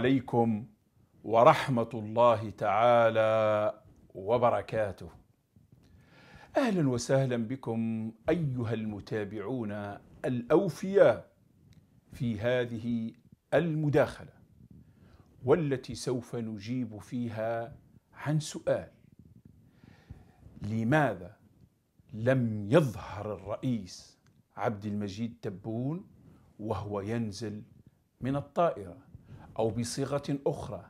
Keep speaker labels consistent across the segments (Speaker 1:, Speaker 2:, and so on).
Speaker 1: عليكم ورحمه الله تعالى وبركاته اهلا وسهلا بكم ايها المتابعون الاوفياء في هذه المداخله والتي سوف نجيب فيها عن سؤال لماذا لم يظهر الرئيس عبد المجيد تبون وهو ينزل من الطائره أو بصيغة أخرى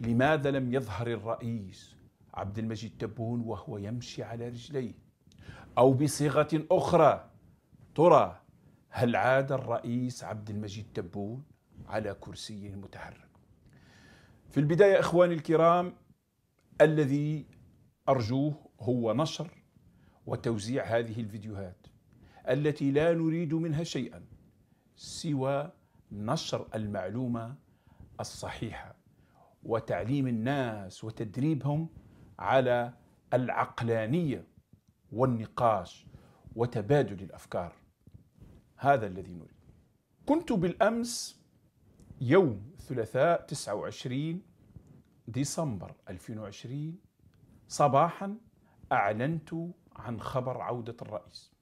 Speaker 1: لماذا لم يظهر الرئيس عبد المجيد تبون وهو يمشي على رجليه أو بصيغة أخرى ترى هل عاد الرئيس عبد المجيد تبون على كرسيه المتحرك في البداية إخواني الكرام الذي أرجوه هو نشر وتوزيع هذه الفيديوهات التي لا نريد منها شيئا سوى نشر المعلومة الصحيحه وتعليم الناس وتدريبهم على العقلانيه والنقاش وتبادل الافكار هذا الذي نريد كنت بالامس يوم ثلاثاء 29 ديسمبر 2020 صباحا اعلنت عن خبر عوده الرئيس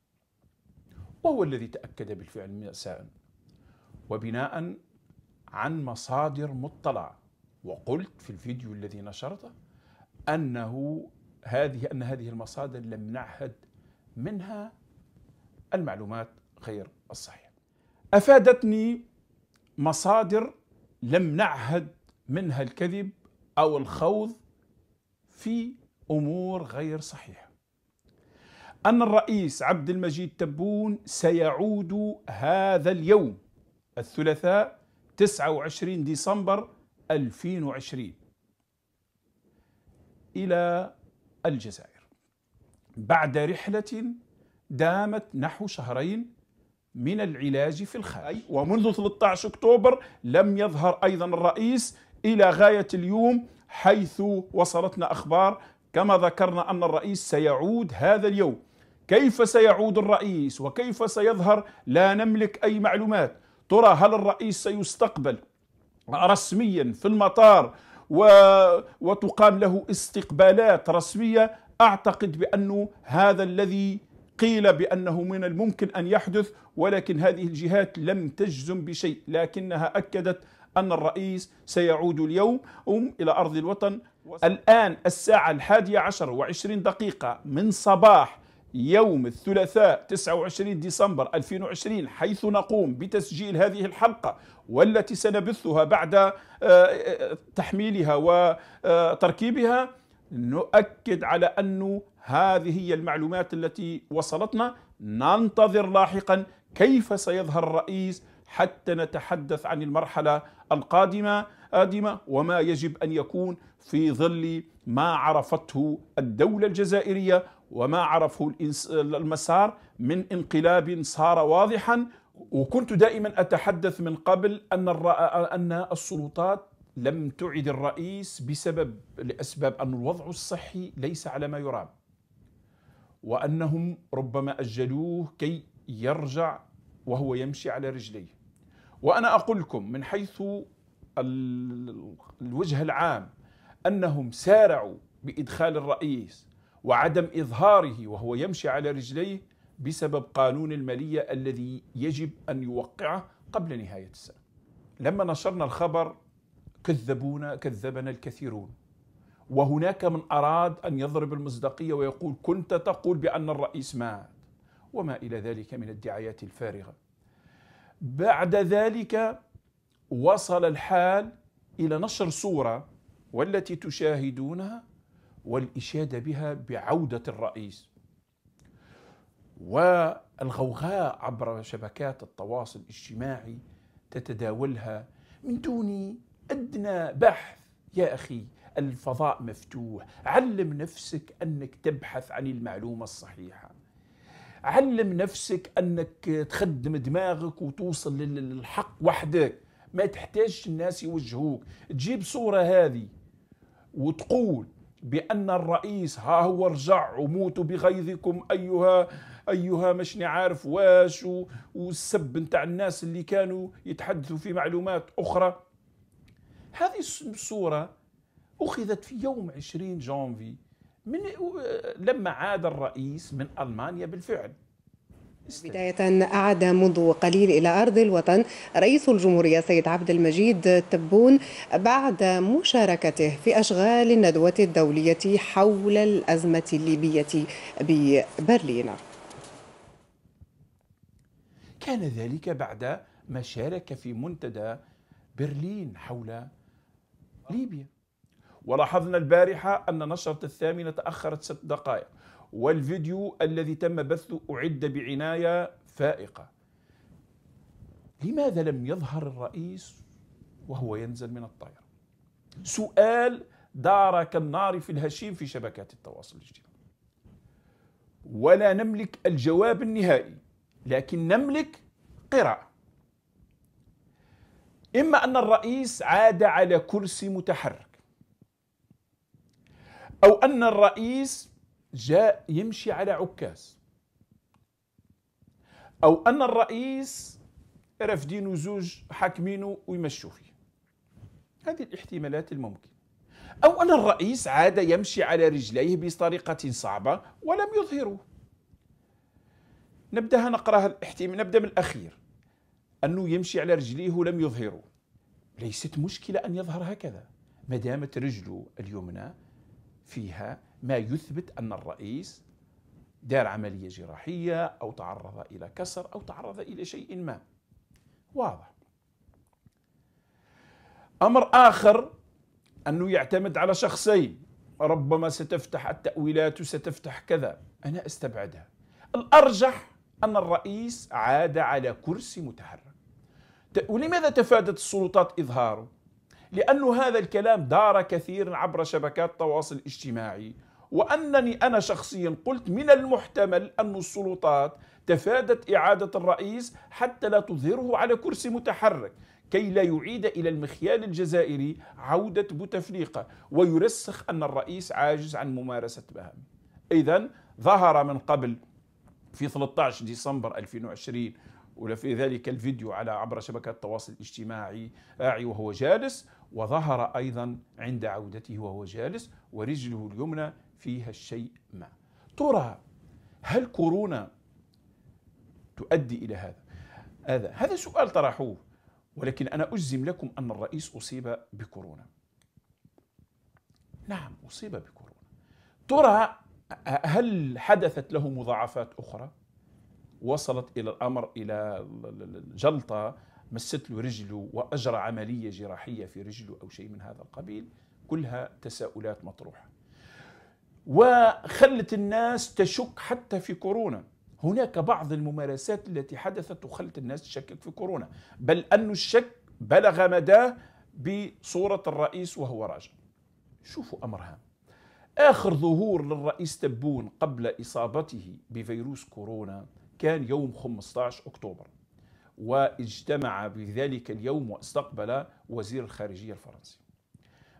Speaker 1: وهو الذي تاكد بالفعل مساء وبناء عن مصادر مطلعة وقلت في الفيديو الذي نشرته أنه هذه أن هذه المصادر لم نعهد منها المعلومات غير الصحيحة أفادتني مصادر لم نعهد منها الكذب أو الخوض في أمور غير صحيحة أن الرئيس عبد المجيد تبون سيعود هذا اليوم الثلاثاء 29 ديسمبر 2020 إلى الجزائر بعد رحلة دامت نحو شهرين من العلاج في الخارج ومنذ 13 أكتوبر لم يظهر أيضا الرئيس إلى غاية اليوم حيث وصلتنا أخبار كما ذكرنا أن الرئيس سيعود هذا اليوم كيف سيعود الرئيس وكيف سيظهر لا نملك أي معلومات ترى هل الرئيس سيستقبل رسميا في المطار و... وتقام له استقبالات رسميه اعتقد بانه هذا الذي قيل بانه من الممكن ان يحدث ولكن هذه الجهات لم تجزم بشيء لكنها اكدت ان الرئيس سيعود اليوم أم الى ارض الوطن الان الساعه الحادية عشر وعشرين دقيقه من صباح يوم الثلاثاء 29 ديسمبر 2020 حيث نقوم بتسجيل هذه الحلقة والتي سنبثها بعد آه، آه، تحميلها وتركيبها نؤكد على أن هذه هي المعلومات التي وصلتنا ننتظر لاحقا كيف سيظهر الرئيس حتى نتحدث عن المرحلة القادمة قادمة وما يجب أن يكون في ظل ما عرفته الدولة الجزائرية وما عرفه المسار من انقلاب صار واضحا وكنت دائما اتحدث من قبل ان ان السلطات لم تعد الرئيس بسبب لاسباب ان الوضع الصحي ليس على ما يرام وانهم ربما اجلوه كي يرجع وهو يمشي على رجليه وانا اقول لكم من حيث الوجه العام انهم سارعوا بادخال الرئيس وعدم إظهاره وهو يمشي على رجليه بسبب قانون المالية الذي يجب أن يوقعه قبل نهاية السنة لما نشرنا الخبر كذبونا كذبنا الكثيرون وهناك من أراد أن يضرب المصداقية ويقول كنت تقول بأن الرئيس مات وما إلى ذلك من الدعايات الفارغة بعد ذلك وصل الحال إلى نشر صورة والتي تشاهدونها والإشادة بها بعودة الرئيس والغوغاء عبر شبكات التواصل الاجتماعي تتداولها من دون أدنى بحث يا أخي الفضاء مفتوح علم نفسك أنك تبحث عن المعلومة الصحيحة علم نفسك أنك تخدم دماغك وتوصل للحق وحدك ما تحتاجش الناس يوجهوك تجيب صورة هذه وتقول بأن الرئيس ها هو رجع وموتوا بغيظكم أيها أيها مش عارف واش والسب نتاع الناس اللي كانوا يتحدثوا في معلومات أخرى هذه الصورة أخذت في يوم 20 جانفي من لما عاد الرئيس من ألمانيا بالفعل بداية أعد منذ قليل إلى أرض الوطن رئيس الجمهورية سيد عبد المجيد تبون بعد مشاركته في أشغال الندوة الدولية حول الأزمة الليبية ببرلين كان ذلك بعد ما شارك في منتدى برلين حول ليبيا ولاحظنا البارحة أن نشرة الثامنة تأخرت ست دقائق والفيديو الذي تم بثه أعد بعناية فائقة لماذا لم يظهر الرئيس وهو ينزل من الطائرة سؤال دار كالنار في الهشيم في شبكات التواصل الاجتماعي ولا نملك الجواب النهائي لكن نملك قراءة إما أن الرئيس عاد على كرسي متحرك أو أن الرئيس جاء يمشي على عكاز او ان الرئيس رافدينو زوج حاكمينو ويمشوا فيه هذه الاحتمالات الممكنه او ان الرئيس عاد يمشي على رجليه بطريقه صعبه ولم يظهره نبداها نقراها الاحتمال نبدا من الاخير انه يمشي على رجليه ولم يظهره ليست مشكله ان يظهر هكذا ما دامت رجله اليمنى فيها ما يثبت أن الرئيس دار عملية جراحية أو تعرض إلى كسر أو تعرض إلى شيء ما واضح أمر آخر أنه يعتمد على شخصين ربما ستفتح التأويلات وستفتح كذا أنا أستبعدها الأرجح أن الرئيس عاد على كرسي متحرك ولماذا تفادت السلطات إظهاره؟ لأن هذا الكلام دار كثيرا عبر شبكات التواصل الاجتماعي وأنني أنا شخصيا قلت من المحتمل أن السلطات تفادت إعادة الرئيس حتى لا تظهره على كرسي متحرك كي لا يعيد إلى المخيال الجزائري عودة بوتفليقة ويرسخ أن الرئيس عاجز عن ممارسة مهامه إذا ظهر من قبل في 13 ديسمبر 2020 ولفي ذلك الفيديو على عبر شبكة التواصل الاجتماعي وهو جالس وظهر أيضا عند عودته وهو جالس ورجله اليمنى فيها الشيء ما ترى هل كورونا تؤدي إلى هذا هذا هذا سؤال طرحوه ولكن أنا أجزم لكم أن الرئيس أصيب بكورونا نعم أصيب بكورونا ترى هل حدثت له مضاعفات أخرى وصلت إلى الأمر إلى جلطة مست له رجله وأجرى عملية جراحية في رجله أو شيء من هذا القبيل كلها تساؤلات مطروحة وخلت الناس تشك حتى في كورونا هناك بعض الممارسات التي حدثت وخلت الناس تشكك في كورونا بل أن الشك بلغ مداه بصورة الرئيس وهو راجع شوفوا أمرها آخر ظهور للرئيس تبون قبل إصابته بفيروس كورونا كان يوم 15 أكتوبر واجتمع بذلك اليوم واستقبل وزير الخارجية الفرنسي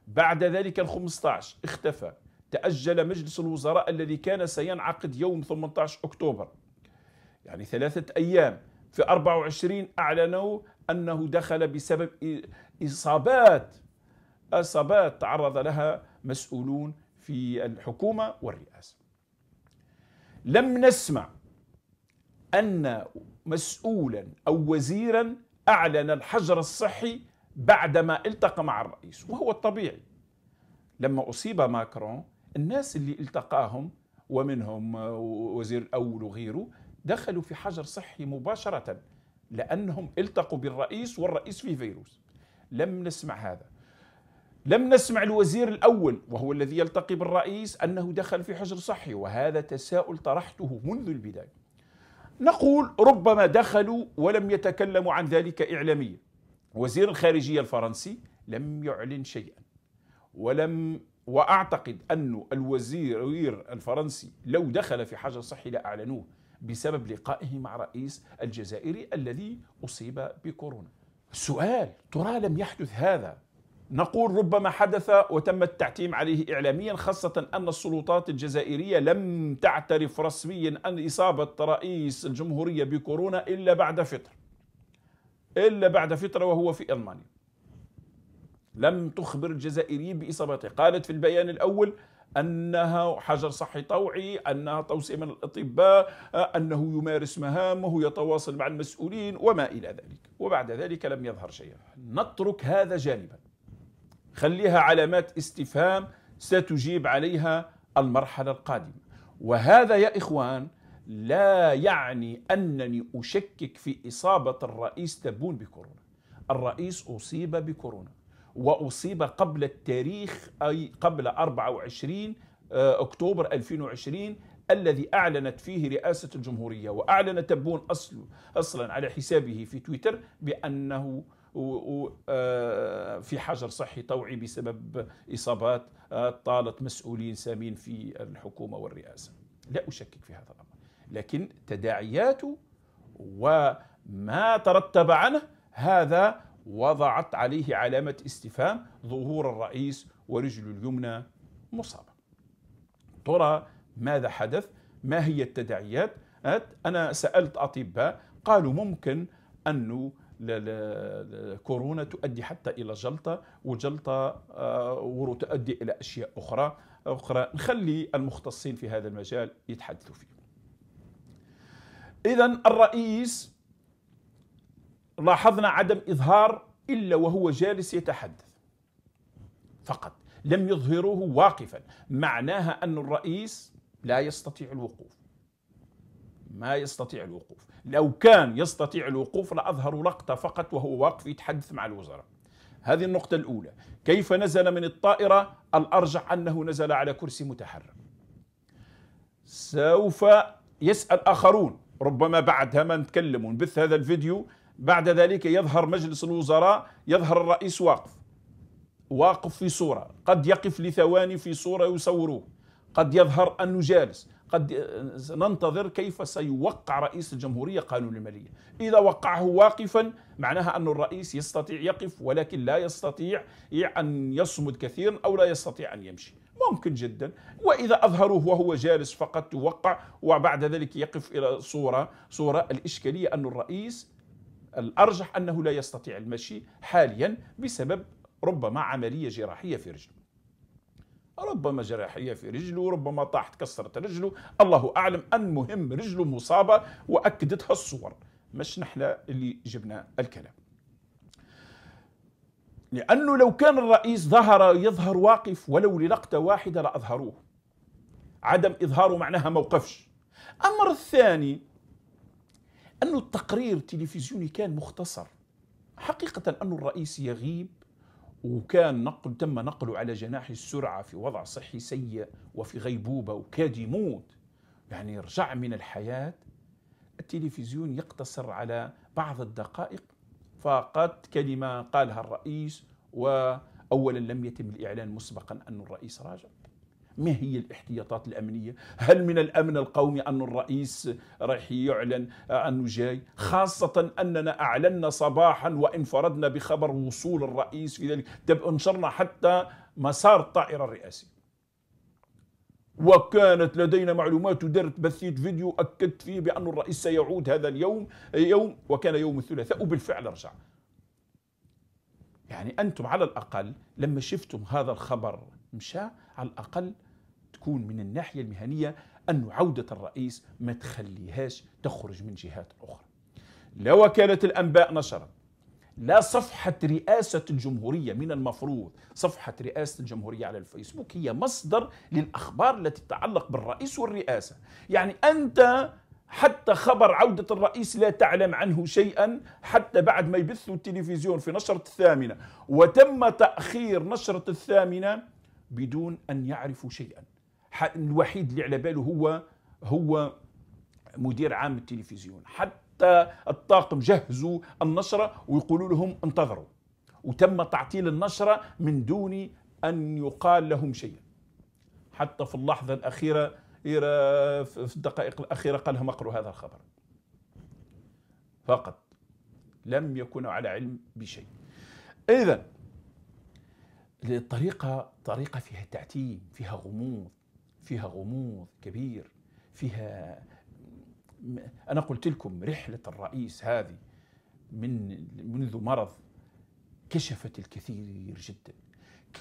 Speaker 1: بعد ذلك ال 15 اختفى تأجل مجلس الوزراء الذي كان سينعقد يوم 18 أكتوبر يعني ثلاثة أيام في 24 أعلنوا أنه دخل بسبب إصابات إصابات تعرض لها مسؤولون في الحكومة والرئاسة لم نسمع أن مسؤولا أو وزيرا أعلن الحجر الصحي بعدما التقى مع الرئيس وهو الطبيعي لما أصيب ماكرون الناس اللي التقاهم ومنهم آه، وزير الأول وغيره دخلوا في حجر صحي مباشرة لأنهم التقوا بالرئيس والرئيس في فيروس لم نسمع هذا لم نسمع الوزير الأول وهو الذي يلتقي بالرئيس أنه دخل في حجر صحي وهذا تساؤل طرحته منذ البداية نقول ربما دخلوا ولم يتكلموا عن ذلك إعلاميا وزير الخارجية الفرنسي لم يعلن شيئا ولم واعتقد انه الوزير الفرنسي لو دخل في حجر صحي لاعلنوه بسبب لقائه مع رئيس الجزائري الذي اصيب بكورونا. السؤال ترى لم يحدث هذا نقول ربما حدث وتم التعتيم عليه اعلاميا خاصه ان السلطات الجزائريه لم تعترف رسميا ان اصابه رئيس الجمهوريه بكورونا الا بعد فتره. الا بعد فتره وهو في المانيا. لم تخبر الجزائريين باصابته، قالت في البيان الاول انها حجر صحي طوعي، انها توصيه من الاطباء، انه يمارس مهامه، يتواصل مع المسؤولين وما الى ذلك، وبعد ذلك لم يظهر شيئا. نترك هذا جانبا. خليها علامات استفهام ستجيب عليها المرحله القادمه. وهذا يا اخوان لا يعني انني اشكك في اصابه الرئيس تبون بكورونا. الرئيس اصيب بكورونا. وأصيب قبل التاريخ أي قبل 24 آه، أكتوبر 2020 الذي أعلنت فيه رئاسة الجمهورية وأعلن تبون أصل أصلا على حسابه في تويتر بأنه آه، في حجر صحي طوعي بسبب إصابات آه، طالت مسؤولين سامين في الحكومة والرئاسة لا أشكك في هذا الأمر لكن تداعياته وما ترتب عنه هذا وضعت عليه علامة استفهام ظهور الرئيس ورجل اليمنى مصابة ترى ماذا حدث ما هي التداعيات أنا سألت أطباء قالوا ممكن أنه كورونا تؤدي حتى إلى جلطة وجلطة آه، وتؤدي إلى أشياء أخرى أخرى نخلي المختصين في هذا المجال يتحدثوا فيه إذا الرئيس لاحظنا عدم إظهار إلا وهو جالس يتحدث فقط لم يظهروه واقفا معناها أن الرئيس لا يستطيع الوقوف ما يستطيع الوقوف لو كان يستطيع الوقوف لأظهر لقطة فقط وهو واقف يتحدث مع الوزراء هذه النقطة الأولى كيف نزل من الطائرة الأرجح أنه نزل على كرسي متحرك سوف يسأل آخرون ربما بعدها ما نتكلم ونبث هذا الفيديو بعد ذلك يظهر مجلس الوزراء يظهر الرئيس واقف واقف في صورة قد يقف لثواني في صورة يصوروه قد يظهر أنه جالس قد ننتظر كيف سيوقع رئيس الجمهورية قانون المالية إذا وقعه واقفا معناها أن الرئيس يستطيع يقف ولكن لا يستطيع أن يصمد كثيرا أو لا يستطيع أن يمشي ممكن جدا وإذا أظهروه وهو جالس فقط توقع وبعد ذلك يقف إلى صورة صورة الإشكالية أن الرئيس الأرجح أنه لا يستطيع المشي حاليا بسبب ربما عملية جراحية في رجله ربما جراحية في رجله ربما طاحت كسرت رجله الله أعلم المهم رجله مصابة وأكدتها الصور مش نحن اللي جبنا الكلام لأنه لو كان الرئيس ظهر يظهر واقف ولو للقطة واحدة لأظهروه عدم إظهاره معناها موقفش أمر الثاني أن التقرير التلفزيوني كان مختصر حقيقة أن الرئيس يغيب وكان نقل تم نقله على جناح السرعة في وضع صحي سيء وفي غيبوبة وكاد يموت يعني رجع من الحياة التلفزيون يقتصر على بعض الدقائق فقط كلمة قالها الرئيس وأولا لم يتم الإعلان مسبقا أن الرئيس راجع ما هي الاحتياطات الأمنية؟ هل من الأمن القومي أن الرئيس راح يعلن أنه جاي؟ خاصة أننا أعلنا صباحا وانفردنا بخبر وصول الرئيس في ذلك طب انشرنا حتى مسار الطائرة الرئاسي وكانت لدينا معلومات ودرت بثيت فيديو أكدت فيه بأن الرئيس سيعود هذا اليوم يوم وكان يوم الثلاثاء وبالفعل رجع يعني أنتم على الأقل لما شفتم هذا الخبر مشى على الأقل تكون من الناحية المهنية أن عودة الرئيس ما تخليهاش تخرج من جهات أخرى لا وكالة الأنباء نشرت لا صفحة رئاسة الجمهورية من المفروض صفحة رئاسة الجمهورية على الفيسبوك هي مصدر للأخبار التي تتعلق بالرئيس والرئاسة يعني أنت حتى خبر عودة الرئيس لا تعلم عنه شيئا حتى بعد ما يبثوا التلفزيون في نشرة الثامنة وتم تأخير نشرة الثامنة بدون أن يعرفوا شيئا الوحيد اللي على باله هو هو مدير عام التلفزيون حتى الطاقم جهزوا النشرة ويقولوا لهم انتظروا وتم تعطيل النشرة من دون أن يقال لهم شيء حتى في اللحظة الأخيرة في الدقائق الأخيرة قال لهم اقروا هذا الخبر فقط لم يكونوا على علم بشيء إذا الطريقة طريقة فيها تعتيم فيها غموض فيها غموض كبير فيها أنا قلت لكم رحلة الرئيس هذه من منذ مرض كشفت الكثير جدا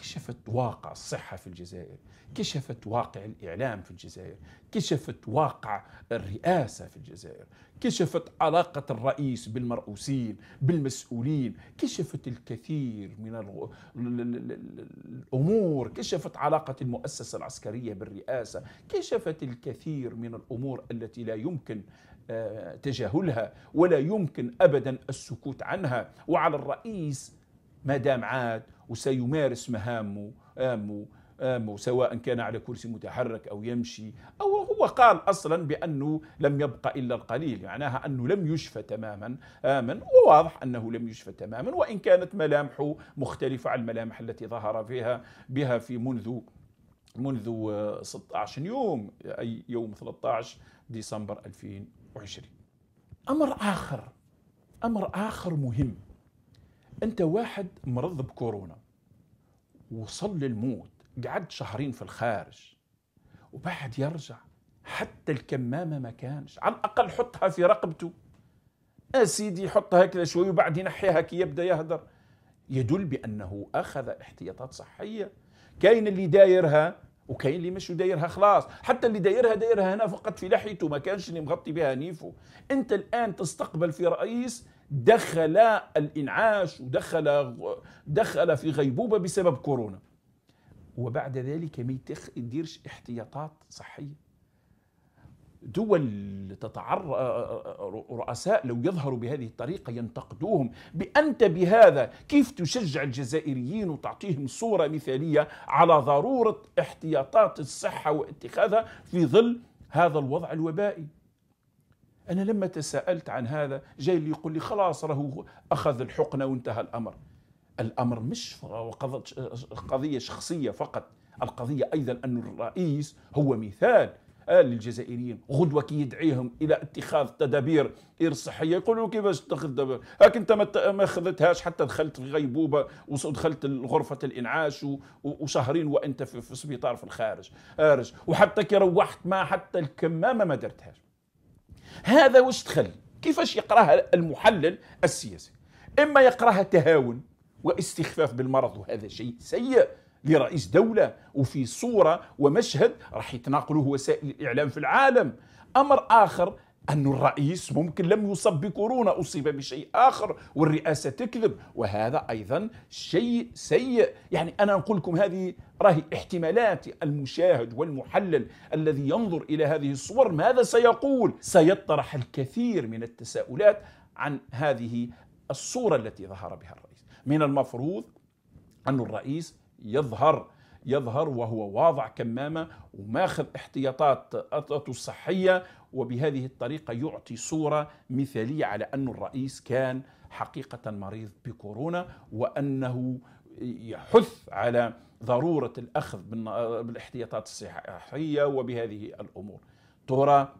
Speaker 1: كشفت واقع الصحة في الجزائر كشفت واقع الإعلام في الجزائر كشفت واقع الرئاسة في الجزائر كشفت علاقة الرئيس بالمرؤوسين بالمسؤولين كشفت الكثير من الأمور كشفت علاقة المؤسسة العسكرية بالرئاسة كشفت الكثير من الأمور التي لا يمكن آه، تجاهلها ولا يمكن أبدا السكوت عنها وعلى الرئيس ما دام عاد وسيمارس مهامه آمه آمه سواء كان على كرسي متحرك أو يمشي أو هو قال أصلا بأنه لم يبقى إلا القليل معناها أنه لم يشفى تماما آمن وواضح أنه لم يشفى تماما وإن كانت ملامحه مختلفة عن الملامح التي ظهر فيها بها في منذ منذ 16 آه، يوم أي يوم 13 ديسمبر 2020 أمر آخر أمر آخر مهم انت واحد مرض بكورونا وصل للموت قعد شهرين في الخارج وبعد يرجع حتى الكمامة ما كانش على الأقل حطها في رقبته أسيدي آه حطها هكذا شوي وبعد ينحيها كي يبدأ يهدر يدل بأنه أخذ احتياطات صحية كاين اللي دايرها وكاين اللي مش دايرها خلاص حتى اللي دايرها دايرها هنا فقط في لحيته ما كانش اللي مغطي بها نيفه انت الان تستقبل في رئيس دخل الانعاش ودخل دخل في غيبوبه بسبب كورونا وبعد ذلك ما يديرش احتياطات صحيه دول تتعرض رؤساء لو يظهروا بهذه الطريقه ينتقدوهم بانت بهذا كيف تشجع الجزائريين وتعطيهم صوره مثاليه على ضروره احتياطات الصحه واتخاذها في ظل هذا الوضع الوبائي أنا لما تساءلت عن هذا جاي اللي يقول لي خلاص راهو أخذ الحقنة وانتهى الأمر الأمر مش قضية شخصية فقط القضية أيضا أن الرئيس هو مثال آه، للجزائريين غدوة كي يدعيهم إلى اتخاذ تدابير غير صحية يقولوا كيفاش تاخذ تدابير هاك أنت ما أخذتهاش حتى دخلت في غيبوبة ودخلت غرفة الإنعاش وشهرين وأنت في السبيطار في الخارج خارج وحتى كي روحت ما حتى الكمامة ما درتهاش هذا واش دخل كيفاش يقراها المحلل السياسي اما يقراها تهاون واستخفاف بالمرض وهذا شيء سيء لرئيس دولة وفي صورة ومشهد راح يتناقله وسائل الإعلام في العالم أمر آخر أن الرئيس ممكن لم يصب بكورونا أصيب بشيء آخر والرئاسة تكذب وهذا أيضا شيء سيء يعني أنا أقول لكم هذه راهي احتمالات المشاهد والمحلل الذي ينظر إلى هذه الصور ماذا سيقول سيطرح الكثير من التساؤلات عن هذه الصورة التي ظهر بها الرئيس من المفروض أن الرئيس يظهر يظهر وهو واضع كمامة وماخذ احتياطات الصحية وبهذه الطريقة يعطي صورة مثالية على أن الرئيس كان حقيقة مريض بكورونا وأنه يحث على ضرورة الأخذ بالاحتياطات الصحية وبهذه الأمور ترى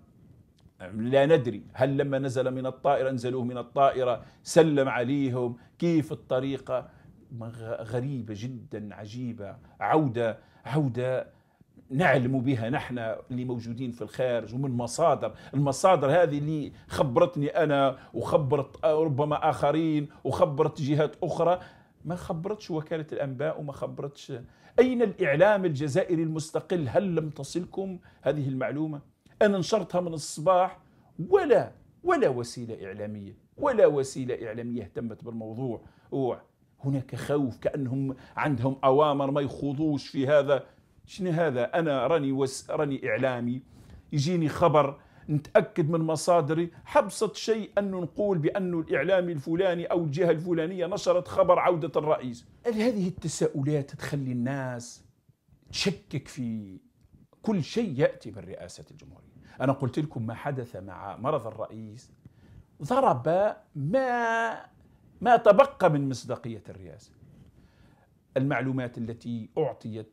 Speaker 1: لا ندري هل لما نزل من الطائرة انزلوه من الطائرة سلم عليهم كيف الطريقة غريبة جدا عجيبة عودة عودة نعلم بها نحن اللي موجودين في الخارج ومن مصادر المصادر هذه اللي خبرتني أنا وخبرت ربما آخرين وخبرت جهات أخرى ما خبرتش وكالة الأنباء وما خبرتش أين الإعلام الجزائري المستقل هل لم تصلكم هذه المعلومة أنا نشرتها من الصباح ولا ولا وسيلة إعلامية ولا وسيلة إعلامية اهتمت بالموضوع هناك خوف كأنهم عندهم أوامر ما يخوضوش في هذا شنو هذا انا راني وس راني اعلامي يجيني خبر نتاكد من مصادري حبسط شيء انه نقول بانه الاعلامي الفلاني او الجهه الفلانيه نشرت خبر عوده الرئيس هذه التساؤلات تخلي الناس تشكك في كل شيء ياتي من رئاسه الجمهوريه انا قلت لكم ما حدث مع مرض الرئيس ضرب ما ما تبقى من مصداقيه الرئاسه المعلومات التي اعطيت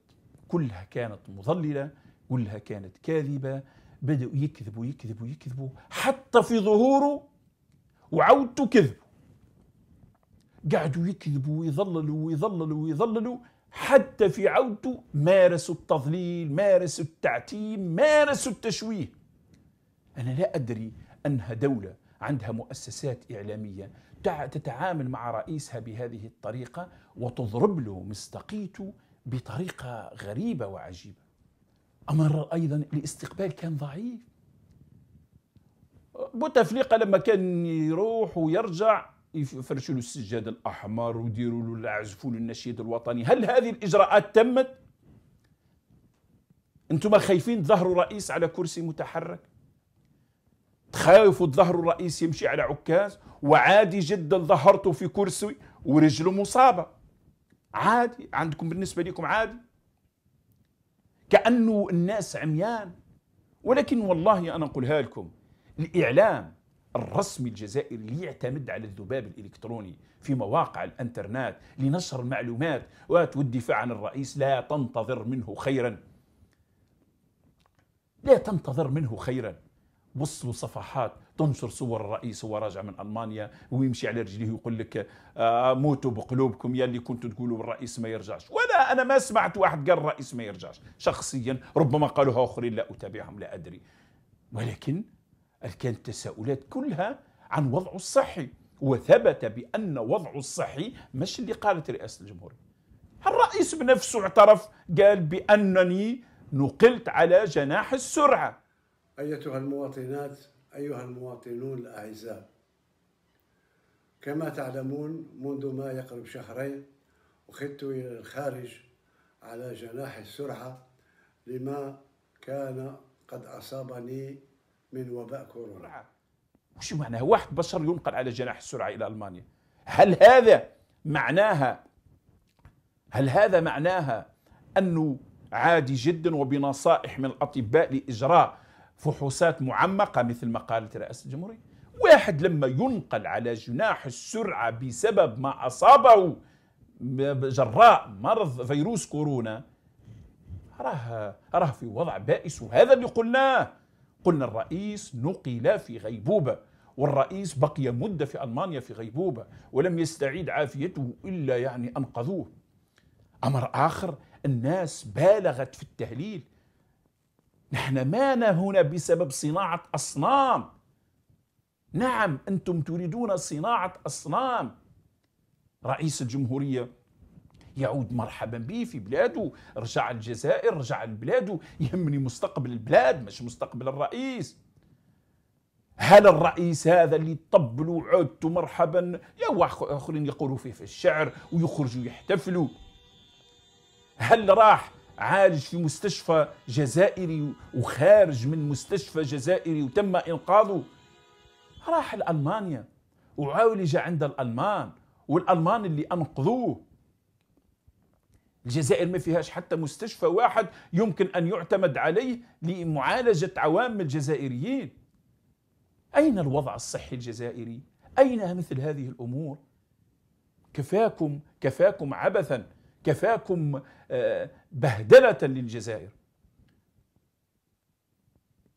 Speaker 1: كلها كانت مضللة كلها كانت كاذبة بدأوا يكذبوا يكذبوا يكذبوا حتى في ظهوره وعودته كذبوا قعدوا يكذبوا ويضللوا ويضللوا ويضللوا حتى في عودته مارسوا التضليل مارسوا التعتيم مارسوا التشويه أنا لا أدري أنها دولة عندها مؤسسات إعلامية تتعامل مع رئيسها بهذه الطريقة وتضرب له مستقيته بطريقة غريبة وعجيبة أمر أيضا الاستقبال كان ضعيف بوتفليقة لما كان يروح ويرجع يفرشوا له السجاد الأحمر ويديروا له يعزفوا له النشيد الوطني هل هذه الإجراءات تمت؟ أنتم خايفين تظهروا رئيس على كرسي متحرك؟ تخافوا تظهروا الرئيس يمشي على عكاز وعادي جدا ظهرته في كرسي ورجله مصابه عادي عندكم بالنسبة لكم عادي كأنه الناس عميان ولكن والله أنا أقولها لكم الإعلام الرسمي الجزائري اللي يعتمد على الذباب الإلكتروني في مواقع الأنترنت لنشر المعلومات والدفاع عن الرئيس لا تنتظر منه خيرا لا تنتظر منه خيرا وصلوا صفحات تنشر صور الرئيس وهو راجع من المانيا ويمشي على رجليه ويقول لك آه، موتوا بقلوبكم يا اللي كنتوا تقولوا الرئيس ما يرجعش ولا انا ما سمعت واحد قال الرئيس ما يرجعش شخصيا ربما قالوها اخرين لا اتابعهم لا ادري ولكن كانت التساؤلات كلها عن وضعه الصحي وثبت بان وضعه الصحي مش اللي قالت رئاسه الجمهوريه الرئيس بنفسه اعترف قال بانني نقلت على جناح السرعه
Speaker 2: ايتها المواطنات أيها المواطنون الأعزاء كما تعلمون منذ ما يقرب شهرين أخذت إلى الخارج على جناح السرعة لما كان قد أصابني من وباء كورونا
Speaker 1: وش معناه واحد بشر ينقل على جناح السرعة إلى ألمانيا هل هذا معناها هل هذا معناها أنه عادي جدا وبنصائح من الأطباء لإجراء فحوصات معمقة مثل ما قالت رئاسة الجمهورية واحد لما ينقل على جناح السرعة بسبب ما أصابه جراء مرض فيروس كورونا راه راه في وضع بائس وهذا اللي قلناه قلنا الرئيس نقل في غيبوبة والرئيس بقي مدة في ألمانيا في غيبوبة ولم يستعيد عافيته إلا يعني أنقذوه أمر آخر الناس بالغت في التهليل نحن مانا هنا بسبب صناعة أصنام نعم أنتم تريدون صناعة أصنام رئيس الجمهورية يعود مرحبا به في بلاده رجع الجزائر رجع لبلاده يهمني مستقبل البلاد مش مستقبل الرئيس هل الرئيس هذا اللي طبل وعدت مرحبا يا آخرين يقولوا فيه في الشعر ويخرجوا يحتفلوا هل راح عالج في مستشفى جزائري وخارج من مستشفى جزائري وتم إنقاذه راح لألمانيا وعالج عند الألمان والألمان اللي أنقذوه الجزائر ما فيهاش حتى مستشفى واحد يمكن أن يعتمد عليه لمعالجة عوام الجزائريين أين الوضع الصحي الجزائري؟ أين مثل هذه الأمور؟ كفاكم كفاكم عبثا كفاكم آه بهدلة للجزائر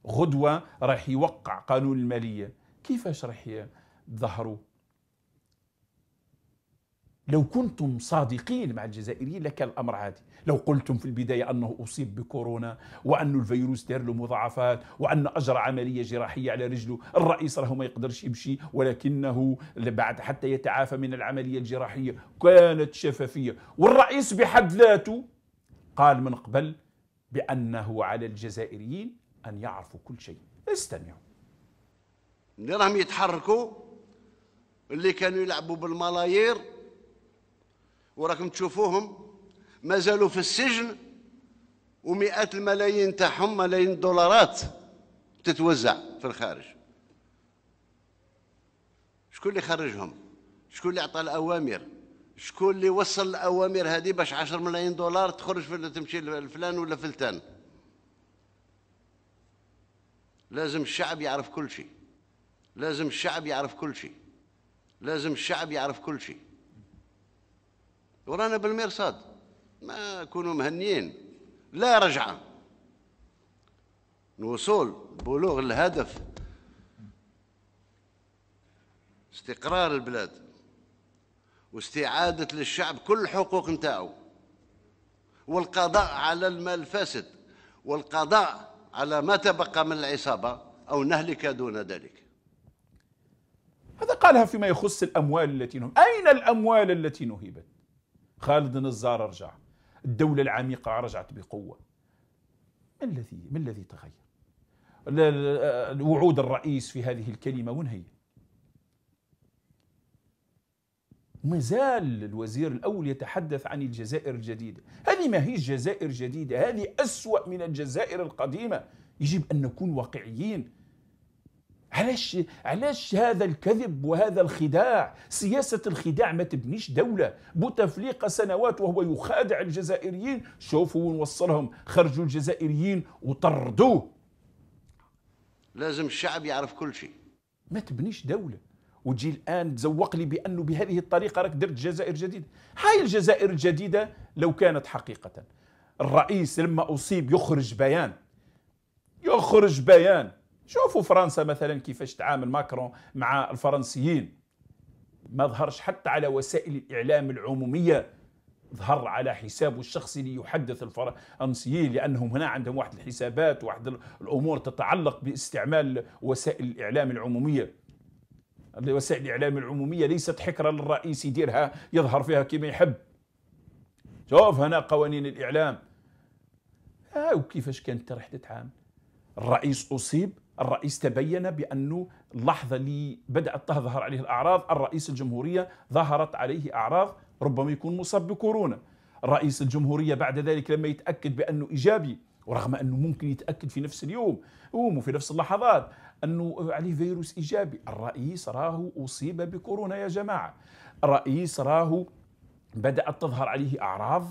Speaker 1: غدوة راح يوقع قانون المالية كيفاش راح يظهروا لو كنتم صادقين مع الجزائريين لكان الامر عادي، لو قلتم في البدايه انه اصيب بكورونا وان الفيروس دار له مضاعفات وان اجرى عمليه جراحيه على رجله، الرئيس راهو ما يقدرش يمشي ولكنه بعد حتى يتعافى من العمليه الجراحيه كانت شفافيه، والرئيس بحد ذاته قال من قبل بأنه
Speaker 2: على الجزائريين أن يعرفوا كل شيء استمعوا اللي راهم يتحركوا اللي كانوا يلعبوا بالملايير وراكم تشوفوهم مازالوا في السجن ومئات الملايين تاعهم ملايين الدولارات تتوزع في الخارج شكون اللي خرجهم شكون اللي عطى الاوامر شكون اللي وصل الاوامر هذه باش 10 ملايين دولار تخرج في تمشي لفلان ولا فلتان لازم الشعب يعرف كل شيء لازم الشعب يعرف كل شيء لازم الشعب يعرف كل شيء ورانا بالمرصاد ما كونوا مهنيين لا رجعه الوصول بلوغ الهدف استقرار البلاد واستعادة للشعب كل حقوق نتاعو والقضاء على المال الفاسد والقضاء على ما تبقى من العصابة أو نهلك دون ذلك
Speaker 1: هذا قالها فيما يخص الأموال التي نهبت أين الأموال التي نهبت خالد نزار رجع الدولة العميقة رجعت بقوة ما الذي ما الذي تغير الوعود الرئيس في هذه الكلمة وين هي وما زال الوزير الأول يتحدث عن الجزائر الجديدة هذه ما هي جزائر جديدة هذه أسوأ من الجزائر القديمة يجب أن نكون واقعيين علاش علاش هذا الكذب وهذا الخداع سياسة الخداع ما تبنيش دولة بوتفليقة سنوات وهو يخادع الجزائريين شوفوا ونوصلهم خرجوا الجزائريين وطردوه
Speaker 2: لازم الشعب يعرف كل شيء
Speaker 1: ما تبنيش دولة وتجي الان تزوق لي بانه بهذه الطريقه راك درت جزائر جديده هاي الجزائر الجديده لو كانت حقيقه الرئيس لما اصيب يخرج بيان يخرج بيان شوفوا فرنسا مثلا كيفاش تعامل ماكرون مع الفرنسيين ما ظهرش حتى على وسائل الاعلام العموميه ظهر على حسابه الشخصي ليحدث الفرنسيين لانهم هنا عندهم واحد الحسابات واحد الامور تتعلق باستعمال وسائل الاعلام العموميه وسائل الاعلام العموميه ليست حكره للرئيس يديرها يظهر فيها كما يحب شوف هنا قوانين الاعلام آه وكيفاش كانت راح عام الرئيس اصيب الرئيس تبين بانه اللحظه اللي بدات تظهر عليه الاعراض الرئيس الجمهوريه ظهرت عليه اعراض ربما يكون مصاب بكورونا رئيس الجمهوريه بعد ذلك لما يتاكد بانه ايجابي ورغم انه ممكن يتاكد في نفس اليوم وفي نفس اللحظات أنه عليه فيروس إيجابي الرئيس راه أصيب بكورونا يا جماعة الرئيس راه بدأت تظهر عليه أعراض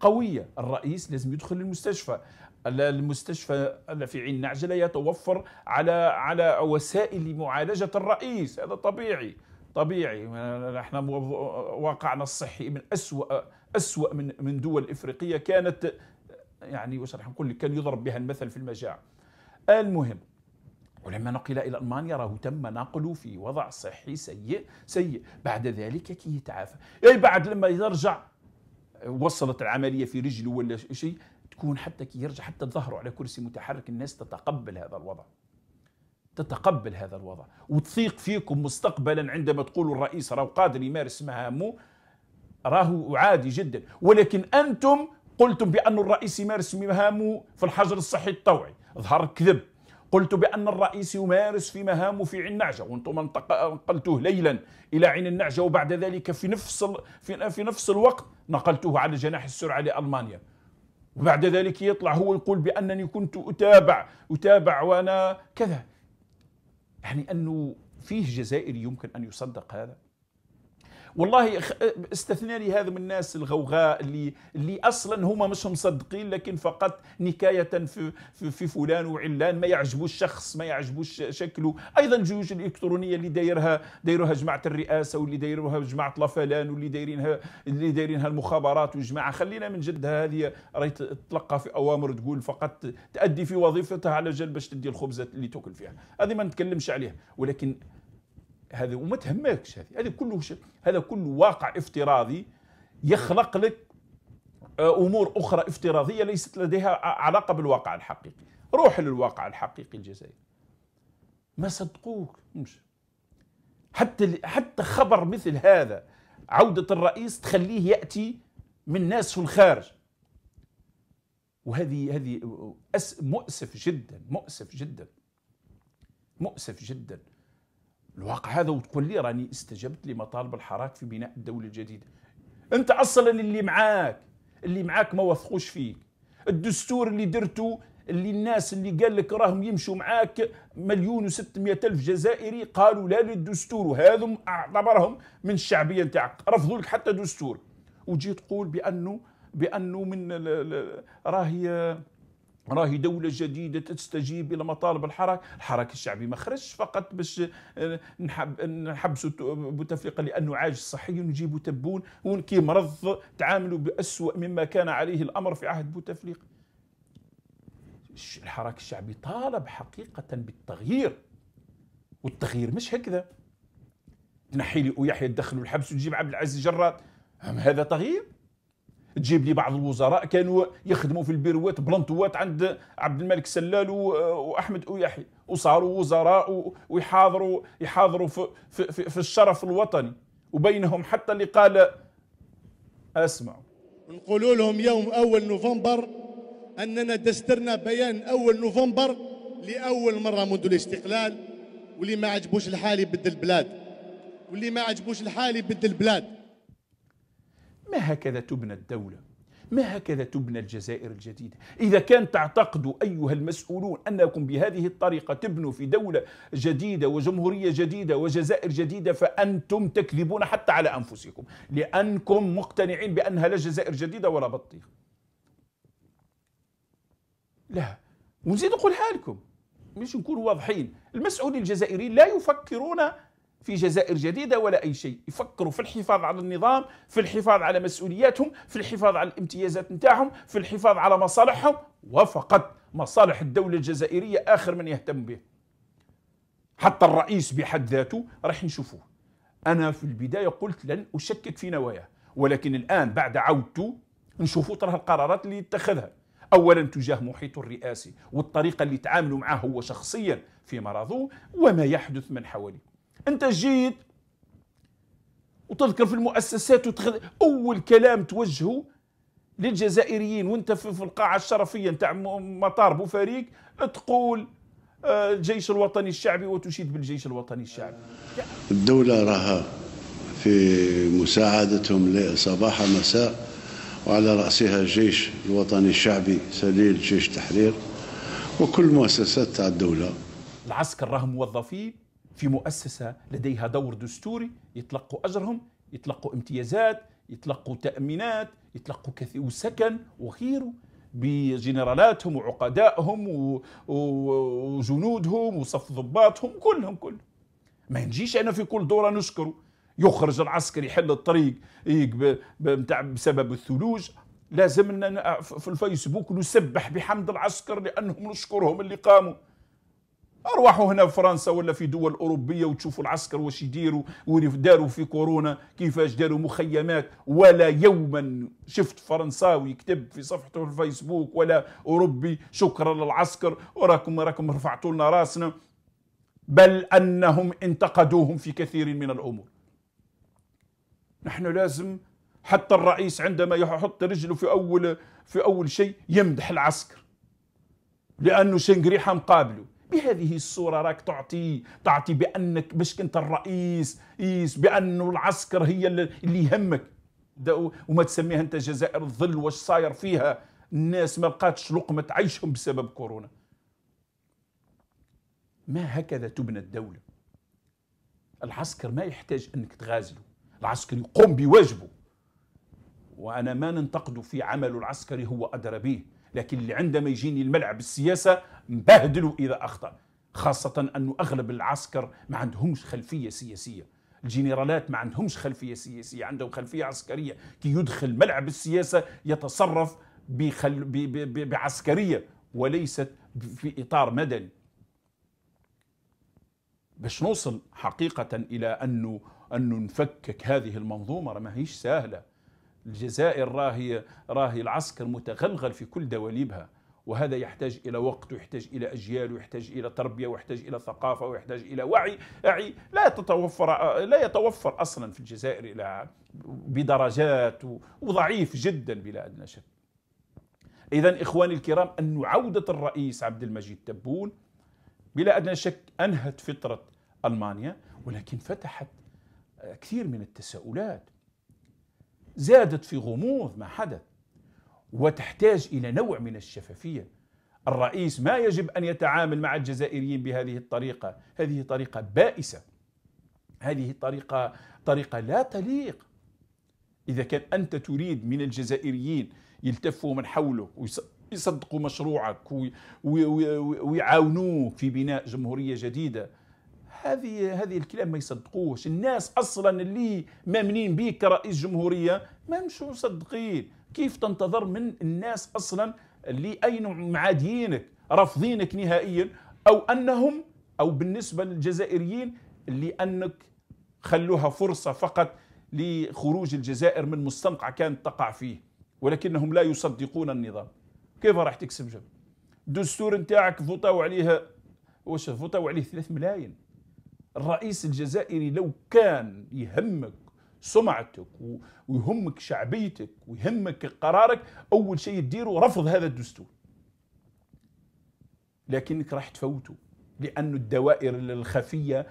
Speaker 1: قوية الرئيس لازم يدخل المستشفى المستشفى في عين نعجة لا يتوفر على على وسائل لمعالجة الرئيس هذا طبيعي طبيعي احنا واقعنا الصحي من أسوأ أسوأ من من دول إفريقية كانت يعني واش راح نقول لك كان يضرب بها المثل في المجاعة المهم ولما نقل إلى ألمانيا راه تم نقله في وضع صحي سيء سيء بعد ذلك كي يتعافى أي بعد لما يرجع وصلت العملية في رجله ولا شيء تكون حتى كي يرجع حتى ظهره على كرسي متحرك الناس تتقبل هذا الوضع تتقبل هذا الوضع وتثيق فيكم مستقبلا عندما تقولوا الرئيس راه قادر يمارس مهامه راه عادي جدا ولكن أنتم قلتم بأن الرئيس يمارس مهامه في الحجر الصحي الطوعي ظهر كذب قلت بأن الرئيس يمارس في مهامه في عين النعجه وانتم نقلتوه ليلا إلى عين النعجة وبعد ذلك في نفس في, في نفس الوقت نقلته على جناح السرعة لألمانيا وبعد ذلك يطلع هو يقول بأنني كنت أتابع أتابع وأنا كذا يعني أنه فيه جزائري يمكن أن يصدق هذا والله استثناني هذا من الناس الغوغاء اللي اللي اصلا هما مش مصدقين لكن فقط نكايه في, في, في فلان وعلان ما يعجبوش شخص ما يعجبوش شكله ايضا الجيوش الالكترونيه اللي دايرها دايروها جماعه الرئاسه واللي دايروها جماعه لافلان واللي دايرينها اللي دايرينها المخابرات وجماعه خلينا من جدها هذه راهي تتلقى في اوامر تقول فقط تادي في وظيفتها على جال باش تدي الخبزه اللي تاكل فيها هذه ما نتكلمش عليها ولكن هذا وما تهمكش هذه هذا كله هذا كله واقع افتراضي يخلق لك آه، امور اخرى افتراضيه ليست لديها علاقه بالواقع الحقيقي روح للواقع الحقيقي الجزائري ما صدقوك مش حتى حتى خبر مثل هذا عوده الرئيس تخليه ياتي من ناس في الخارج وهذه هذه مؤسف جدا مؤسف جدا مؤسف جدا الواقع هذا وتقول لي راني استجبت لمطالب الحراك في بناء الدوله الجديده انت اصلا اللي معاك اللي معاك ما وثقوش فيك الدستور اللي درته اللي الناس اللي قال لك راهم يمشوا معاك مليون و600 الف جزائري قالوا لا للدستور وهذم اعتبرهم من الشعبيه نتاعك رفضوا لك حتى دستور وتجي تقول بانه بانه من راهي راهي دولة جديدة تستجيب إلى مطالب الحركة، الحراك الشعبي ما خرجش فقط باش آه، نحب نحبسوا بوتفليقة لأنه عاجز صحيا ونجيبوا تبون ونكي مرض تعاملوا بأسوأ مما كان عليه الأمر في عهد بوتفليقة. الحراك الشعبي طالب حقيقة بالتغيير والتغيير مش هكذا تنحي لي ويحيى تدخلوا الحبس وتجيب عبد العزيز جرات هذا تغيير تجيب لي بعض الوزراء كانوا يخدموا في البيروات بلانطوات عند عبد الملك سلال آه، واحمد اويحي وصاروا وزراء ويحاضروا يحاضروا في, في, في, في الشرف الوطني وبينهم حتى اللي قال
Speaker 2: اسمعوا نقولوا لهم يوم اول نوفمبر اننا دسترنا بيان اول نوفمبر لاول مره منذ الاستقلال واللي ما عجبوش الحال يبدل البلاد واللي ما عجبوش الحال يبدل البلاد
Speaker 1: ما هكذا تبنى الدولة ما هكذا تبنى الجزائر الجديدة إذا كان تعتقدوا أيها المسؤولون أنكم بهذه الطريقة تبنوا في دولة جديدة وجمهورية جديدة وجزائر جديدة فأنتم تكذبون حتى على أنفسكم لأنكم مقتنعين بأنها لا جزائر جديدة ولا بطيخ لا ونزيد نقولها لكم مش نكون واضحين المسؤولين الجزائريين لا يفكرون في جزائر جديدة ولا أي شيء يفكروا في الحفاظ على النظام في الحفاظ على مسؤولياتهم في الحفاظ على الامتيازات نتاعهم في الحفاظ على مصالحهم وفقط مصالح الدولة الجزائرية آخر من يهتم به حتى الرئيس بحد ذاته راح نشوفوه أنا في البداية قلت لن أشكك في نواياه ولكن الآن بعد عودته نشوفوا ترى القرارات اللي يتخذها اولا تجاه محيطه الرئاسي والطريقه اللي تعاملوا معاه هو شخصيا في مرضه وما يحدث من حواليه انت جيت وتذكر في المؤسسات وتخذ اول كلام توجهه للجزائريين وانت في القاعه الشرفيه نتاع مطار بوفاريك تقول آه، الجيش الوطني الشعبي وتشيد بالجيش الوطني الشعبي
Speaker 2: الدولة راها في مساعدتهم صباح مساء وعلى رأسها الجيش الوطني الشعبي سليل جيش تحرير وكل مؤسسات تاع الدولة
Speaker 1: العسكر راهم موظفين في مؤسسة لديها دور دستوري يتلقوا أجرهم يتلقوا امتيازات يتلقوا تأمينات يتلقوا كثير وسكن وغيره بجنرالاتهم وعقدائهم وجنودهم وصف ضباطهم كلهم كلهم ما نجيش انا في كل دوره نشكره يخرج العسكر يحل الطريق بسبب الثلوج لازم في الفيسبوك نسبح بحمد العسكر لانهم نشكرهم اللي قاموا اروحوا هنا في فرنسا ولا في دول اوروبيه وتشوفوا العسكر واش يديروا داروا في كورونا كيفاش داروا مخيمات ولا يوما شفت فرنساوي يكتب في صفحته في الفيسبوك ولا اوروبي شكرا للعسكر وراكم راكم رفعتوا لنا راسنا بل انهم انتقدوهم في كثير من الامور نحن لازم حتى الرئيس عندما يحط رجله في اول في اول شيء يمدح العسكر لانه شنقريحه مقابله بهذه الصورة راك تعطي تعطي بأنك باش كنت الرئيس إيس بأنه العسكر هي اللي يهمك وما تسميها أنت جزائر الظل واش صاير فيها الناس ما لقاتش لقمة عيشهم بسبب كورونا ما هكذا تبنى الدولة العسكر ما يحتاج أنك تغازله العسكر يقوم بواجبه وأنا ما ننتقده في عمله العسكري هو أدرى به لكن اللي عندما يجيني الملعب السياسة مبهدلوا إذا أخطأ خاصة أنه أغلب العسكر ما عندهمش خلفية سياسية الجنرالات ما عندهمش خلفية سياسية عندهم خلفية عسكرية كي يدخل ملعب السياسة يتصرف بخل... ب... ب... بعسكرية وليست في إطار مدني باش نوصل حقيقة إلى أنه أنه نفكك هذه المنظومة ما هيش سهلة الجزائر راهي راهي العسكر متغلغل في كل دواليبها وهذا يحتاج الى وقت ويحتاج الى اجيال ويحتاج الى تربيه ويحتاج الى ثقافه ويحتاج الى وعي أعي لا تتوفر لا يتوفر اصلا في الجزائر الى بدرجات وضعيف جدا بلا ادنى شك. اذا اخواني الكرام ان عوده الرئيس عبد المجيد تبون بلا ادنى شك انهت فتره المانيا ولكن فتحت كثير من التساؤلات زادت في غموض ما حدث وتحتاج إلى نوع من الشفافية الرئيس ما يجب أن يتعامل مع الجزائريين بهذه الطريقة هذه طريقة بائسة هذه طريقة, طريقة لا تليق إذا كان أنت تريد من الجزائريين يلتفوا من حولك ويصدقوا مشروعك ويعاونوك في بناء جمهورية جديدة هذه هذه الكلام ما يصدقوش الناس اصلا اللي مامنين بيك كرئيس جمهوريه ما مش مصدقين كيف تنتظر من الناس اصلا اللي اين معاديينك رافضينك نهائيا او انهم او بالنسبه للجزائريين اللي انك خلوها فرصه فقط لخروج الجزائر من مستنقع كانت تقع فيه ولكنهم لا يصدقون النظام كيف راح تكسب جب الدستور نتاعك فوطاو عليه واش فوطاو عليه 3 ملايين الرئيس الجزائري لو كان يهمك سمعتك ويهمك شعبيتك ويهمك قرارك أول شيء تديره رفض هذا الدستور لكنك راح تفوته لأن الدوائر الخفية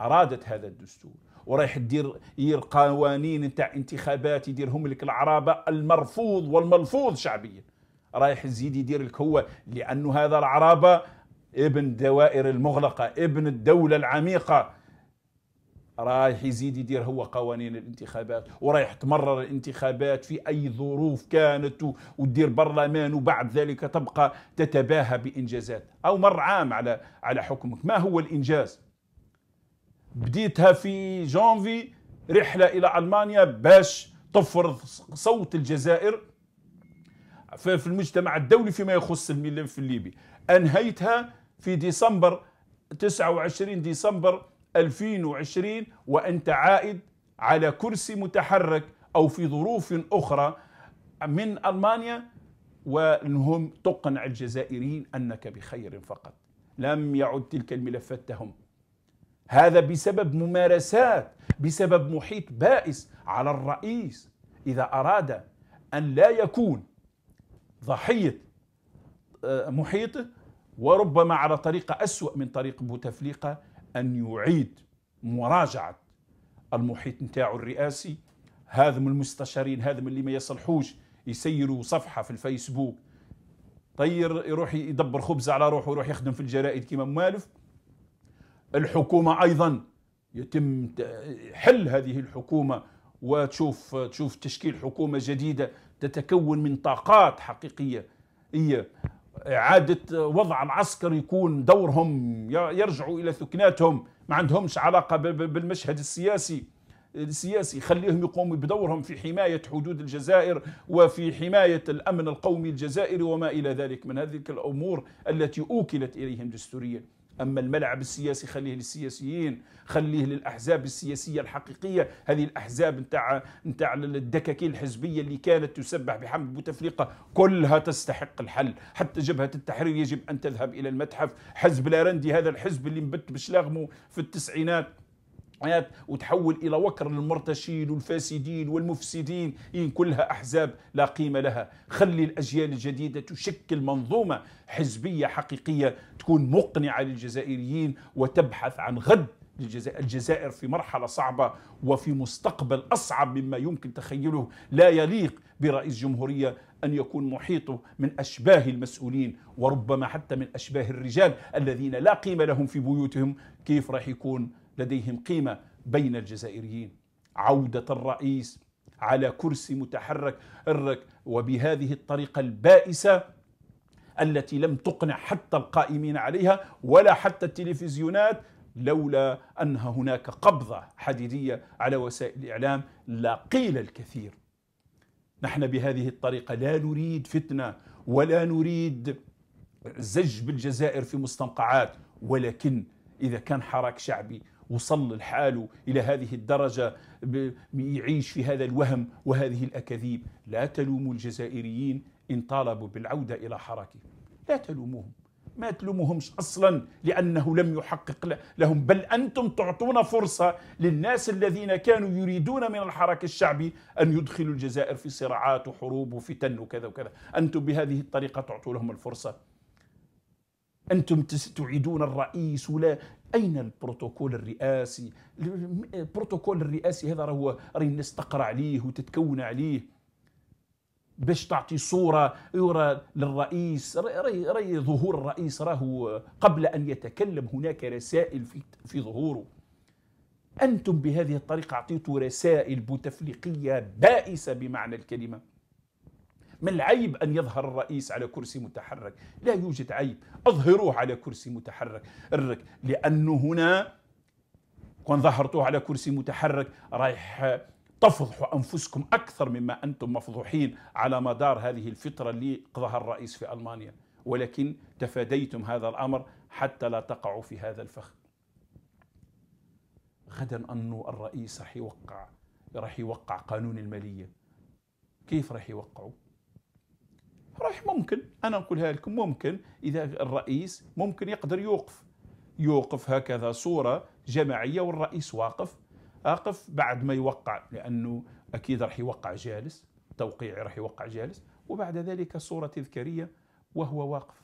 Speaker 1: أرادت هذا الدستور ورايح تدير يدير قوانين نتاع انتخابات يديرهم لك العرابه المرفوض والملفوظ شعبيا رايح يزيد يدير لك هو لانه هذا العرابه ابن الدوائر المغلقة ابن الدولة العميقة رايح يزيد يدير هو قوانين الانتخابات ورايح تمرر الانتخابات في أي ظروف كانت وتدير برلمان وبعد ذلك تبقى تتباهى بإنجازات أو مر عام على على حكمك ما هو الإنجاز بديتها في جانفي رحلة إلى ألمانيا باش تفرض صوت الجزائر في المجتمع الدولي فيما يخص الملف الليبي انهيتها في ديسمبر 29 ديسمبر 2020 وأنت عائد على كرسي متحرك أو في ظروف أخرى من ألمانيا وأنهم تقنع الجزائريين أنك بخير فقط لم يعد تلك الملفات تهم هذا بسبب ممارسات بسبب محيط بائس على الرئيس إذا أراد أن لا يكون ضحية آه، محيطه وربما على طريقة أسوأ من طريق بوتفليقة أن يعيد مراجعة المحيط نتاعو الرئاسي هذم المستشارين هذم اللي ما يصلحوش يسيروا صفحة في الفيسبوك طير يروح يدبر خبز على روحه ويروح يخدم في الجرائد كما مالف الحكومة أيضا يتم حل هذه الحكومة وتشوف تشوف تشكيل حكومة جديدة تتكون من طاقات حقيقية هي إعادة وضع العسكر يكون دورهم يرجعوا إلى ثكناتهم ما عندهمش علاقة بالمشهد السياسي السياسي خليهم يقوموا بدورهم في حماية حدود الجزائر وفي حماية الأمن القومي الجزائري وما إلى ذلك من هذه الأمور التي أوكلت إليهم دستوريا أما الملعب السياسي خليه للسياسيين خليه للأحزاب السياسية الحقيقية هذه الأحزاب نتاع نتاع الدكاكين الحزبية اللي كانت تسبح بحمد بوتفليقة كلها تستحق الحل حتى جبهة التحرير يجب أن تذهب إلى المتحف حزب لارندي هذا الحزب اللي مبت بشلاغمه في التسعينات وتحول إلى وكر للمرتشين والفاسدين والمفسدين إن كلها أحزاب لا قيمة لها خلي الأجيال الجديدة تشكل منظومة حزبية حقيقية تكون مقنعة للجزائريين وتبحث عن غد الجزائر في مرحلة صعبة وفي مستقبل أصعب مما يمكن تخيله لا يليق برئيس جمهورية أن يكون محيطه من أشباه المسؤولين وربما حتى من أشباه الرجال الذين لا قيمة لهم في بيوتهم كيف راح يكون لديهم قيمه بين الجزائريين عوده الرئيس على كرسي متحرك وبهذه الطريقه البائسه التي لم تقنع حتى القائمين عليها ولا حتى التلفزيونات لولا ان هناك قبضه حديديه على وسائل الاعلام لقيل الكثير. نحن بهذه الطريقه لا نريد فتنه ولا نريد زج بالجزائر في مستنقعات ولكن اذا كان حراك شعبي وصل لحاله إلى هذه الدرجة يعيش في هذا الوهم وهذه الأكاذيب لا تلوموا الجزائريين إن طالبوا بالعودة إلى حركة لا تلوموهم ما تلومهمش اصلا لانه لم يحقق لهم بل انتم تعطون فرصه للناس الذين كانوا يريدون من الحراك الشعبي ان يدخلوا الجزائر في صراعات وحروب وفتن وكذا وكذا انتم بهذه الطريقه تعطوا لهم الفرصه انتم تعيدون الرئيس ولا أين البروتوكول الرئاسي البروتوكول الرئاسي هذا راه راه الناس تقرا عليه وتتكون عليه باش تعطي صوره يرى للرئيس راي راي ظهور الرئيس راه قبل ان يتكلم هناك رسائل في في ظهوره انتم بهذه الطريقه اعطيتوا رسائل بوتفليقيه بائسه بمعنى الكلمه ما العيب أن يظهر الرئيس على كرسي متحرك لا يوجد عيب أظهروه على كرسي متحرك لأنه هنا كون ظهرتوه على كرسي متحرك رايح تفضحوا أنفسكم أكثر مما أنتم مفضوحين على مدار هذه الفترة اللي قضاها الرئيس في ألمانيا ولكن تفاديتم هذا الأمر حتى لا تقعوا في هذا الفخ غدا أنه الرئيس راح يوقع راح يوقع قانون المالية كيف راح يوقعوا راح ممكن انا نقولها لكم ممكن اذا الرئيس ممكن يقدر يوقف يوقف هكذا صوره جماعيه والرئيس واقف اقف بعد ما يوقع لانه اكيد راح يوقع جالس توقيعي راح يوقع جالس وبعد ذلك صوره تذكاريه وهو واقف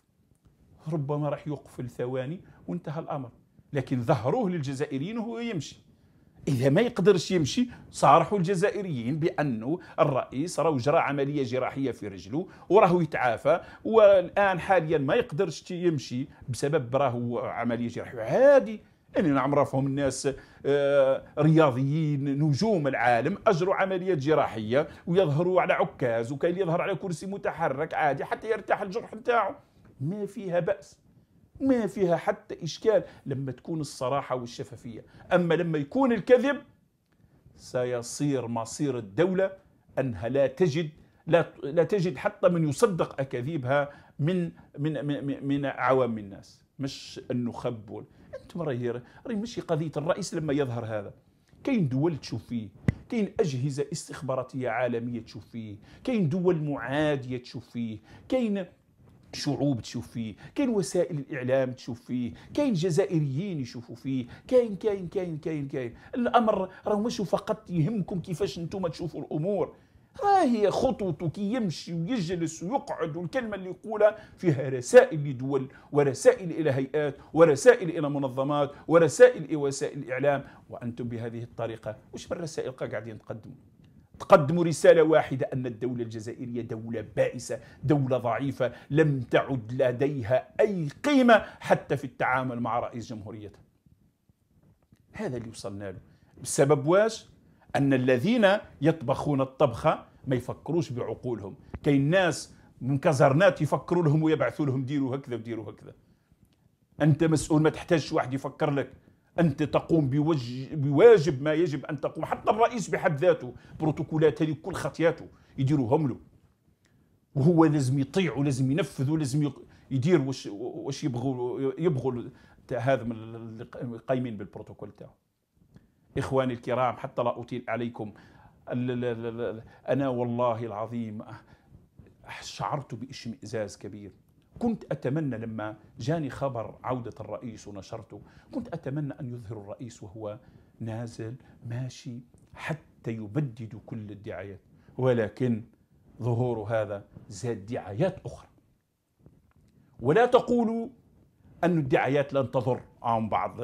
Speaker 1: ربما راح يوقف لثواني وانتهى الامر لكن ظهروه للجزائريين وهو يمشي اذا ما يقدرش يمشي صارحوا الجزائريين بانه الرئيس راه جرى عمليه جراحيه في رجله وراه يتعافى والان حاليا ما يقدرش يمشي بسبب راه عمليه جراحيه عادي يعني نعرفهم الناس آه، رياضيين نجوم العالم اجروا عمليات جراحيه ويظهروا على عكاز وكاين اللي يظهر على كرسي متحرك عادي حتى يرتاح الجرح نتاعو ما فيها باس ما فيها حتى إشكال لما تكون الصراحة والشفافية أما لما يكون الكذب سيصير مصير الدولة أنها لا تجد لا لا تجد حتى من يصدق أكاذيبها من من من, من عوام الناس مش أنه خبول أنتم راهي راهي ماشي قضية الرئيس لما يظهر هذا كاين دول تشوف فيه كاين أجهزة استخباراتية عالمية تشوف فيه كاين دول معادية تشوف فيه كاين شعوب تشوف فيه كاين وسائل الاعلام تشوف فيه كاين جزائريين يشوفوا فيه كاين كاين كاين كاين كاين الامر راه مش فقط يهمكم كيفاش نتوما تشوفوا الامور ها هي خطوته كي يمشي ويجلس ويقعد والكلمه اللي يقولها فيها رسائل لدول ورسائل الى هيئات ورسائل الى منظمات ورسائل الى وسائل الاعلام وانتم بهذه الطريقه وش من رسائل قاعدين تقدموا تقدموا رسالة واحدة أن الدولة الجزائرية دولة بائسة دولة ضعيفة لم تعد لديها أي قيمة حتى في التعامل مع رئيس جمهوريتها هذا اللي وصلنا له بسبب واش أن الذين يطبخون الطبخة ما يفكروش بعقولهم كاين ناس من كزرنات يفكروا لهم ويبعثوا لهم ديروا هكذا وديروا هكذا انت مسؤول ما تحتاجش واحد يفكر لك انت تقوم بواجب ما يجب ان تقوم حتى الرئيس بحد ذاته بروتوكولات هذه كل خطياته يديروهم له وهو لازم يطيع ولازم ينفذ ولازم يدير واش واش يبغوا يبغوا هذا من القايمين بالبروتوكول تاعو اخواني الكرام حتى لا اطيل عليكم انا والله العظيم أه، شعرت باشمئزاز كبير كنت أتمنى لما جاني خبر عودة الرئيس ونشرته كنت أتمنى أن يظهر الرئيس وهو نازل ماشي حتى يبدد كل الدعايات ولكن ظهور هذا زاد دعايات أخرى ولا تقولوا أن الدعايات لن تضر عن بعض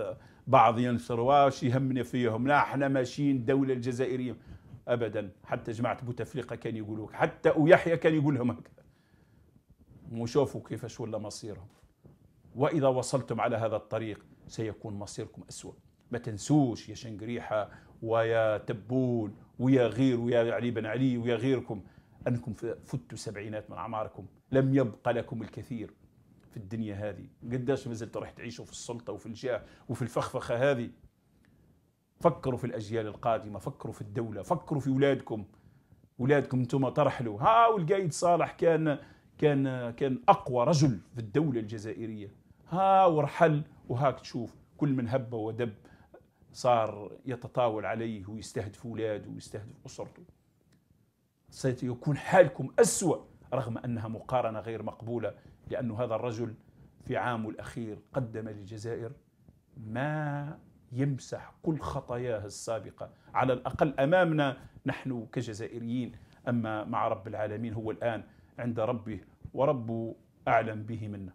Speaker 1: بعض ينشر واش يهمنا فيهم لا احنا ماشيين الدولة الجزائرية أبدا حتى جماعة بوتفليقة كان يقولوا حتى ويحيى كان يقول لهم هكذا وشوفوا كيفاش ولا مصيرهم وإذا وصلتم على هذا الطريق سيكون مصيركم أسوأ ما تنسوش يا شنقريحة ويا تبون ويا غير ويا علي بن علي ويا غيركم أنكم فتوا سبعينات من أعماركم لم يبقى لكم الكثير في الدنيا هذه قداش ما زلتوا راح تعيشوا في السلطة وفي الجاه وفي الفخفخة هذه فكروا في الأجيال القادمة فكروا في الدولة فكروا في أولادكم أولادكم أنتم ترحلوا ها والقايد صالح كان كان كان اقوى رجل في الدوله الجزائريه ها ورحل وهاك تشوف كل من هب ودب صار يتطاول عليه ويستهدف اولاده ويستهدف اسرته سيكون حالكم اسوا رغم انها مقارنه غير مقبوله لأن هذا الرجل في عامه الاخير قدم للجزائر ما يمسح كل خطاياه السابقه على الاقل امامنا نحن كجزائريين اما مع رب العالمين هو الان عند ربه ورب أعلم به منا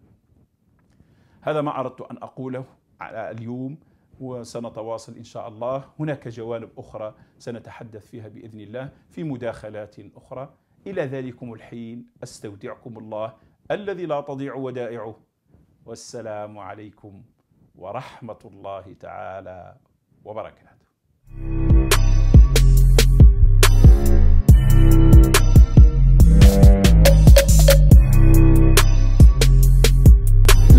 Speaker 1: هذا ما أردت أن أقوله على اليوم وسنتواصل إن شاء الله هناك جوانب أخرى سنتحدث فيها بإذن الله في مداخلات أخرى إلى ذلكم الحين أستودعكم الله الذي لا تضيع ودائعه والسلام عليكم ورحمة الله تعالى وبركاته